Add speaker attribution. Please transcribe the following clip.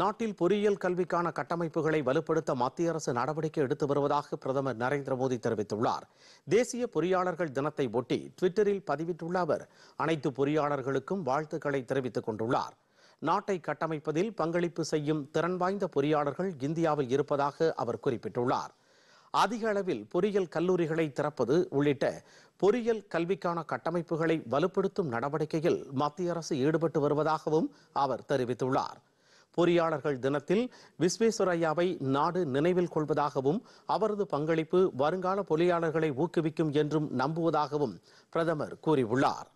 Speaker 1: நாட்டில் பொறியியல் கல்விக்கான கட்டமைப்புகளை வலுப்படுத்த மத்திய அரசு நடவடிக்கை எடுத்து வருவதாக பிரதமர் நரேந்திர மோடி தெரிவித்துள்ளார் தேசிய பொறியாளர்கள் தினத்தை ஒட்டி டுவிட்டரில் பதிவிட்டுள்ள அவர் அனைத்து பொறியாளர்களுக்கும் வாழ்த்துக்களை தெரிவித்துக் கொண்டுள்ளார் நாட்டை கட்டமைப்பதில் பங்களிப்பு செய்யும் திறன் வாய்ந்த பொறியாளர்கள் இந்தியாவில் இருப்பதாக அவர் குறிப்பிட்டுள்ளார் அதிக அளவில் பொறியியல் கல்லூரிகளை திறப்பது உள்ளிட்ட பொறியியல் கல்விக்கான கட்டமைப்புகளை வலுப்படுத்தும் நடவடிக்கையில் மத்திய அரசு ஈடுபட்டு வருவதாகவும் அவர் தெரிவித்துள்ளார் பொறியாளர்கள் தினத்தில் விஸ்வேஸ்வரையாவை நாடு நினைவில் கொள்வதாகவும் அவரது பங்களிப்பு வருங்கால பொறியாளர்களை ஊக்குவிக்கும் என்றும் நம்புவதாகவும் பிரதமர் கூறியுள்ளார்